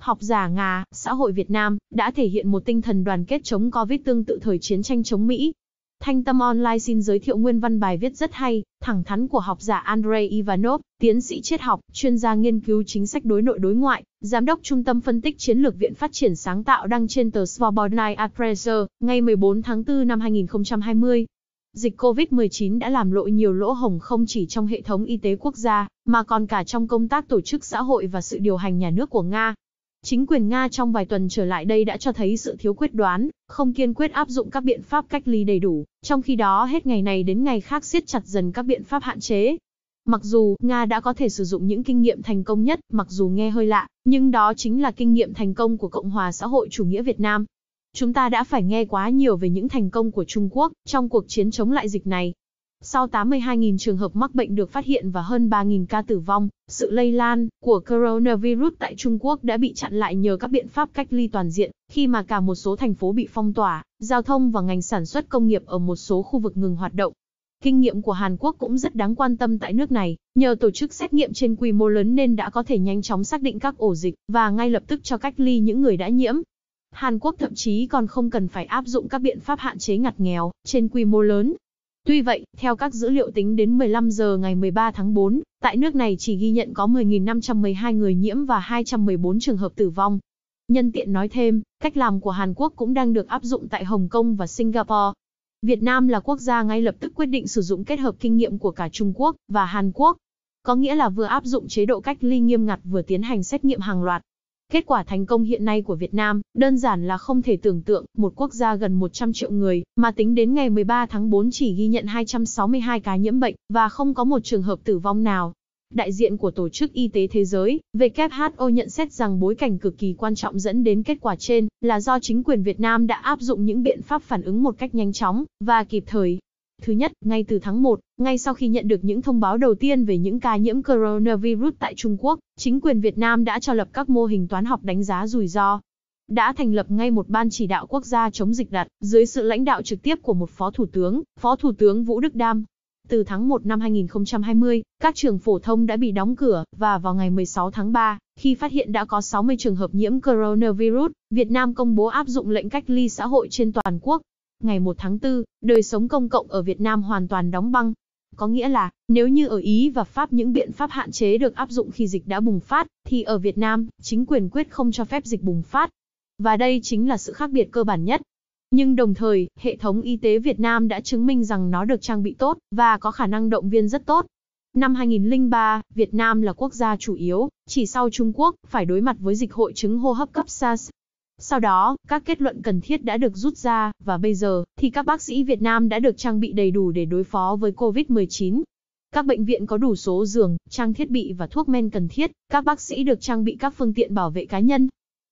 Học giả Nga, xã hội Việt Nam, đã thể hiện một tinh thần đoàn kết chống Covid tương tự thời chiến tranh chống Mỹ. Thanh Tâm Online xin giới thiệu nguyên văn bài viết rất hay, thẳng thắn của học giả Andrei Ivanov, tiến sĩ triết học, chuyên gia nghiên cứu chính sách đối nội đối ngoại, giám đốc Trung tâm Phân tích Chiến lược Viện Phát triển Sáng tạo đăng trên tờ Svobodnaya Adpresa, ngày 14 tháng 4 năm 2020. Dịch COVID-19 đã làm lộ nhiều lỗ hổng không chỉ trong hệ thống y tế quốc gia, mà còn cả trong công tác tổ chức xã hội và sự điều hành nhà nước của Nga. Chính quyền Nga trong vài tuần trở lại đây đã cho thấy sự thiếu quyết đoán, không kiên quyết áp dụng các biện pháp cách ly đầy đủ, trong khi đó hết ngày này đến ngày khác siết chặt dần các biện pháp hạn chế. Mặc dù Nga đã có thể sử dụng những kinh nghiệm thành công nhất, mặc dù nghe hơi lạ, nhưng đó chính là kinh nghiệm thành công của Cộng hòa xã hội chủ nghĩa Việt Nam. Chúng ta đã phải nghe quá nhiều về những thành công của Trung Quốc trong cuộc chiến chống lại dịch này, sau 82.000 trường hợp mắc bệnh được phát hiện và hơn 3.000 ca tử vong, sự lây lan của coronavirus tại Trung Quốc đã bị chặn lại nhờ các biện pháp cách ly toàn diện, khi mà cả một số thành phố bị phong tỏa, giao thông và ngành sản xuất công nghiệp ở một số khu vực ngừng hoạt động. Kinh nghiệm của Hàn Quốc cũng rất đáng quan tâm tại nước này, nhờ tổ chức xét nghiệm trên quy mô lớn nên đã có thể nhanh chóng xác định các ổ dịch và ngay lập tức cho cách ly những người đã nhiễm. Hàn Quốc thậm chí còn không cần phải áp dụng các biện pháp hạn chế ngặt nghèo trên quy mô lớn Tuy vậy, theo các dữ liệu tính đến 15 giờ ngày 13 tháng 4, tại nước này chỉ ghi nhận có 10.512 người nhiễm và 214 trường hợp tử vong. Nhân tiện nói thêm, cách làm của Hàn Quốc cũng đang được áp dụng tại Hồng Kông và Singapore. Việt Nam là quốc gia ngay lập tức quyết định sử dụng kết hợp kinh nghiệm của cả Trung Quốc và Hàn Quốc. Có nghĩa là vừa áp dụng chế độ cách ly nghiêm ngặt vừa tiến hành xét nghiệm hàng loạt. Kết quả thành công hiện nay của Việt Nam, đơn giản là không thể tưởng tượng, một quốc gia gần 100 triệu người, mà tính đến ngày 13 tháng 4 chỉ ghi nhận 262 ca nhiễm bệnh, và không có một trường hợp tử vong nào. Đại diện của Tổ chức Y tế Thế giới, WHO nhận xét rằng bối cảnh cực kỳ quan trọng dẫn đến kết quả trên, là do chính quyền Việt Nam đã áp dụng những biện pháp phản ứng một cách nhanh chóng, và kịp thời, Thứ nhất, ngay từ tháng 1, ngay sau khi nhận được những thông báo đầu tiên về những ca nhiễm coronavirus tại Trung Quốc, chính quyền Việt Nam đã cho lập các mô hình toán học đánh giá rủi ro. Đã thành lập ngay một ban chỉ đạo quốc gia chống dịch đặt dưới sự lãnh đạo trực tiếp của một phó thủ tướng, Phó Thủ tướng Vũ Đức Đam. Từ tháng 1 năm 2020, các trường phổ thông đã bị đóng cửa, và vào ngày 16 tháng 3, khi phát hiện đã có 60 trường hợp nhiễm coronavirus, Việt Nam công bố áp dụng lệnh cách ly xã hội trên toàn quốc Ngày 1 tháng 4, đời sống công cộng ở Việt Nam hoàn toàn đóng băng. Có nghĩa là, nếu như ở Ý và Pháp những biện pháp hạn chế được áp dụng khi dịch đã bùng phát, thì ở Việt Nam, chính quyền quyết không cho phép dịch bùng phát. Và đây chính là sự khác biệt cơ bản nhất. Nhưng đồng thời, hệ thống y tế Việt Nam đã chứng minh rằng nó được trang bị tốt và có khả năng động viên rất tốt. Năm 2003, Việt Nam là quốc gia chủ yếu, chỉ sau Trung Quốc, phải đối mặt với dịch hội chứng hô hấp cấp SARS sau đó, các kết luận cần thiết đã được rút ra, và bây giờ, thì các bác sĩ Việt Nam đã được trang bị đầy đủ để đối phó với COVID-19. Các bệnh viện có đủ số giường, trang thiết bị và thuốc men cần thiết, các bác sĩ được trang bị các phương tiện bảo vệ cá nhân.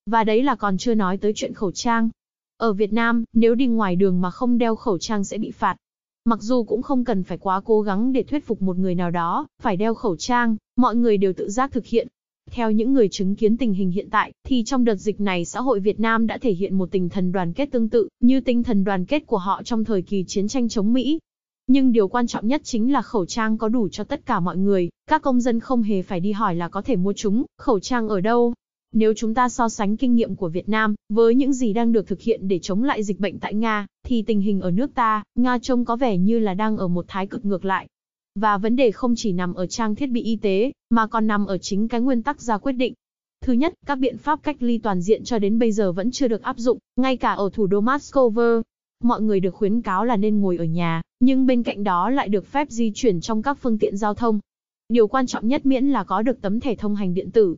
Và đấy là còn chưa nói tới chuyện khẩu trang. Ở Việt Nam, nếu đi ngoài đường mà không đeo khẩu trang sẽ bị phạt. Mặc dù cũng không cần phải quá cố gắng để thuyết phục một người nào đó, phải đeo khẩu trang, mọi người đều tự giác thực hiện. Theo những người chứng kiến tình hình hiện tại, thì trong đợt dịch này xã hội Việt Nam đã thể hiện một tinh thần đoàn kết tương tự như tinh thần đoàn kết của họ trong thời kỳ chiến tranh chống Mỹ. Nhưng điều quan trọng nhất chính là khẩu trang có đủ cho tất cả mọi người, các công dân không hề phải đi hỏi là có thể mua chúng, khẩu trang ở đâu. Nếu chúng ta so sánh kinh nghiệm của Việt Nam với những gì đang được thực hiện để chống lại dịch bệnh tại Nga, thì tình hình ở nước ta, Nga trông có vẻ như là đang ở một thái cực ngược lại. Và vấn đề không chỉ nằm ở trang thiết bị y tế, mà còn nằm ở chính cái nguyên tắc ra quyết định. Thứ nhất, các biện pháp cách ly toàn diện cho đến bây giờ vẫn chưa được áp dụng, ngay cả ở thủ đô Moscow. Mọi người được khuyến cáo là nên ngồi ở nhà, nhưng bên cạnh đó lại được phép di chuyển trong các phương tiện giao thông. Điều quan trọng nhất miễn là có được tấm thẻ thông hành điện tử.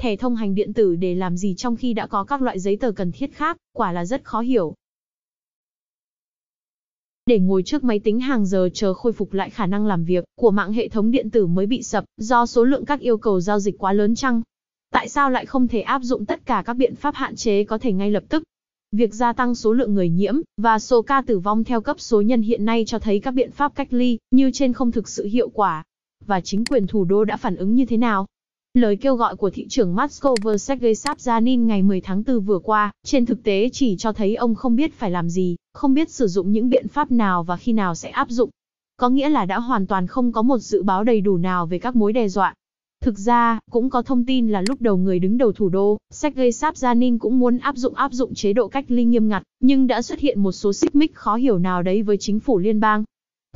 Thẻ thông hành điện tử để làm gì trong khi đã có các loại giấy tờ cần thiết khác, quả là rất khó hiểu để ngồi trước máy tính hàng giờ chờ khôi phục lại khả năng làm việc của mạng hệ thống điện tử mới bị sập do số lượng các yêu cầu giao dịch quá lớn chăng? Tại sao lại không thể áp dụng tất cả các biện pháp hạn chế có thể ngay lập tức? Việc gia tăng số lượng người nhiễm và số ca tử vong theo cấp số nhân hiện nay cho thấy các biện pháp cách ly như trên không thực sự hiệu quả. Và chính quyền thủ đô đã phản ứng như thế nào? Lời kêu gọi của thị trưởng Moscow Sergei Sabjanin ngày 10 tháng 4 vừa qua, trên thực tế chỉ cho thấy ông không biết phải làm gì không biết sử dụng những biện pháp nào và khi nào sẽ áp dụng. Có nghĩa là đã hoàn toàn không có một dự báo đầy đủ nào về các mối đe dọa. Thực ra, cũng có thông tin là lúc đầu người đứng đầu thủ đô, Sergei Sabjanin cũng muốn áp dụng áp dụng chế độ cách ly nghiêm ngặt, nhưng đã xuất hiện một số xích mích khó hiểu nào đấy với chính phủ liên bang.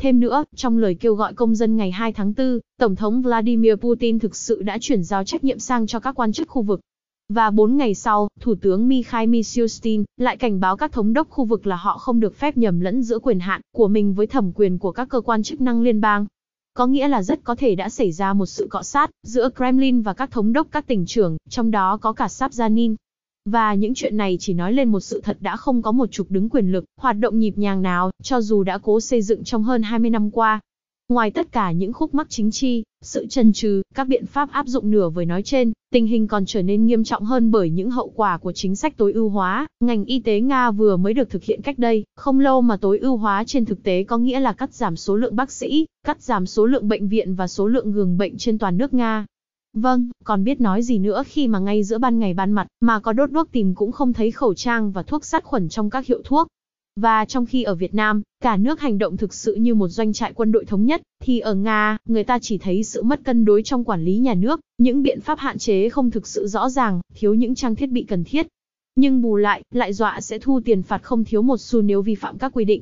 Thêm nữa, trong lời kêu gọi công dân ngày 2 tháng 4, Tổng thống Vladimir Putin thực sự đã chuyển giao trách nhiệm sang cho các quan chức khu vực, và 4 ngày sau, Thủ tướng Mikhail Mishustin lại cảnh báo các thống đốc khu vực là họ không được phép nhầm lẫn giữa quyền hạn của mình với thẩm quyền của các cơ quan chức năng liên bang. Có nghĩa là rất có thể đã xảy ra một sự cọ sát giữa Kremlin và các thống đốc các tỉnh trưởng, trong đó có cả Sabzanin. Và những chuyện này chỉ nói lên một sự thật đã không có một trục đứng quyền lực, hoạt động nhịp nhàng nào, cho dù đã cố xây dựng trong hơn 20 năm qua, Ngoài tất cả những khúc mắc chính trị, sự chần chừ, các biện pháp áp dụng nửa với nói trên, tình hình còn trở nên nghiêm trọng hơn bởi những hậu quả của chính sách tối ưu hóa, ngành y tế Nga vừa mới được thực hiện cách đây, không lâu mà tối ưu hóa trên thực tế có nghĩa là cắt giảm số lượng bác sĩ, cắt giảm số lượng bệnh viện và số lượng giường bệnh trên toàn nước Nga. Vâng, còn biết nói gì nữa khi mà ngay giữa ban ngày ban mặt mà có đốt đuốc tìm cũng không thấy khẩu trang và thuốc sát khuẩn trong các hiệu thuốc, và trong khi ở Việt Nam, cả nước hành động thực sự như một doanh trại quân đội thống nhất, thì ở Nga, người ta chỉ thấy sự mất cân đối trong quản lý nhà nước, những biện pháp hạn chế không thực sự rõ ràng, thiếu những trang thiết bị cần thiết. Nhưng bù lại, lại dọa sẽ thu tiền phạt không thiếu một xu nếu vi phạm các quy định.